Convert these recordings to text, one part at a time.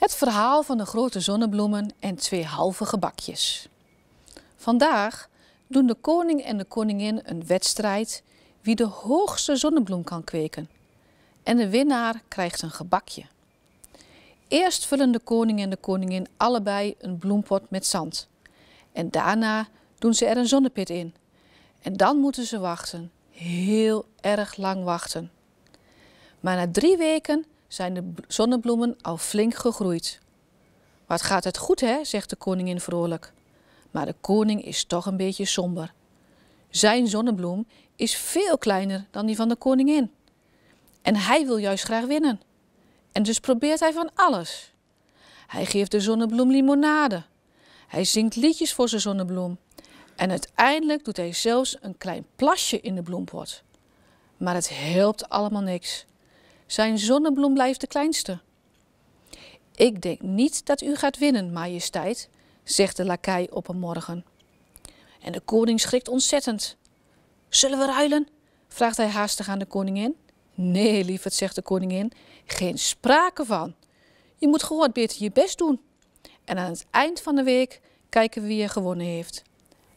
Het verhaal van de grote zonnebloemen en twee halve gebakjes. Vandaag doen de koning en de koningin een wedstrijd wie de hoogste zonnebloem kan kweken. En de winnaar krijgt een gebakje. Eerst vullen de koning en de koningin allebei een bloempot met zand. En daarna doen ze er een zonnepit in. En dan moeten ze wachten, heel erg lang wachten. Maar na drie weken zijn de zonnebloemen al flink gegroeid. Wat gaat het goed, hè? zegt de koningin vrolijk. Maar de koning is toch een beetje somber. Zijn zonnebloem is veel kleiner dan die van de koningin. En hij wil juist graag winnen. En dus probeert hij van alles. Hij geeft de zonnebloem limonade. Hij zingt liedjes voor zijn zonnebloem. En uiteindelijk doet hij zelfs een klein plasje in de bloempot. Maar het helpt allemaal niks. Zijn zonnebloem blijft de kleinste. Ik denk niet dat u gaat winnen, majesteit, zegt de lakai op een morgen. En de koning schrikt ontzettend. Zullen we ruilen? vraagt hij haastig aan de koningin. Nee, lieverd, zegt de koningin, geen sprake van. Je moet gewoon beter je best doen. En aan het eind van de week kijken we wie er gewonnen heeft.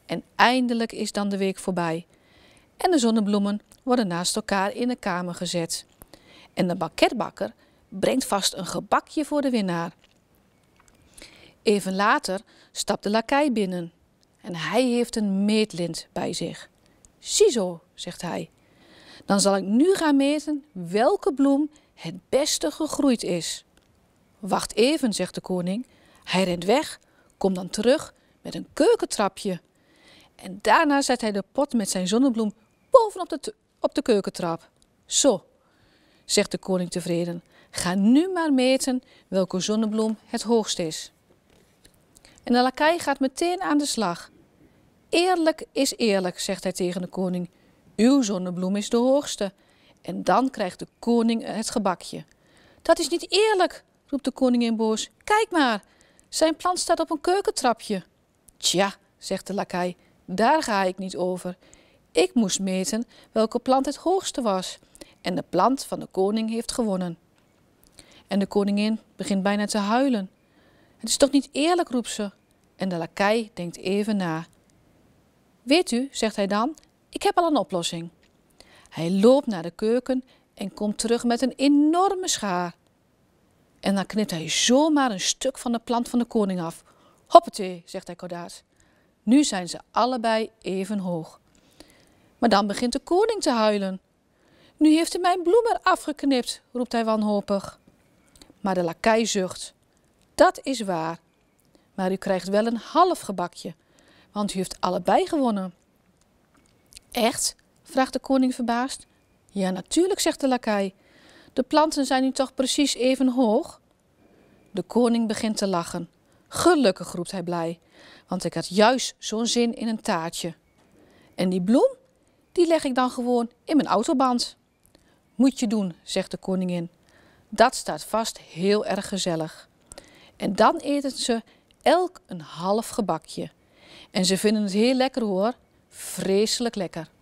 En eindelijk is dan de week voorbij. En de zonnebloemen worden naast elkaar in de kamer gezet. En de bakketbakker brengt vast een gebakje voor de winnaar. Even later stapt de lakai binnen en hij heeft een meetlint bij zich. Ziezo, zegt hij. Dan zal ik nu gaan meten welke bloem het beste gegroeid is. Wacht even, zegt de koning. Hij rent weg, kom dan terug met een keukentrapje. En daarna zet hij de pot met zijn zonnebloem bovenop de, op de keukentrap. Zo, zegt de koning tevreden. Ga nu maar meten welke zonnebloem het hoogst is. En de lakai gaat meteen aan de slag. Eerlijk is eerlijk, zegt hij tegen de koning. Uw zonnebloem is de hoogste. En dan krijgt de koning het gebakje. Dat is niet eerlijk, roept de koningin boos. Kijk maar, zijn plant staat op een keukentrapje. Tja, zegt de lakai, daar ga ik niet over. Ik moest meten welke plant het hoogste was en de plant van de koning heeft gewonnen. En de koningin begint bijna te huilen. Het is toch niet eerlijk, roept ze. En de lakai denkt even na. Weet u, zegt hij dan, ik heb al een oplossing. Hij loopt naar de keuken en komt terug met een enorme schaar. En dan knipt hij zomaar een stuk van de plant van de koning af. Hoppatee, zegt hij kordaat. Nu zijn ze allebei even hoog. Maar dan begint de koning te huilen. Nu heeft hij mijn er afgeknipt, roept hij wanhopig. Maar de lakai zucht. Dat is waar. Maar u krijgt wel een half gebakje, want u heeft allebei gewonnen. Echt? vraagt de koning verbaasd. Ja, natuurlijk, zegt de lakai. De planten zijn nu toch precies even hoog? De koning begint te lachen. Gelukkig, roept hij blij, want ik had juist zo'n zin in een taartje. En die bloem, die leg ik dan gewoon in mijn autoband. Moet je doen, zegt de koningin. Dat staat vast heel erg gezellig. En dan eten ze elk een half gebakje. En ze vinden het heel lekker hoor, vreselijk lekker.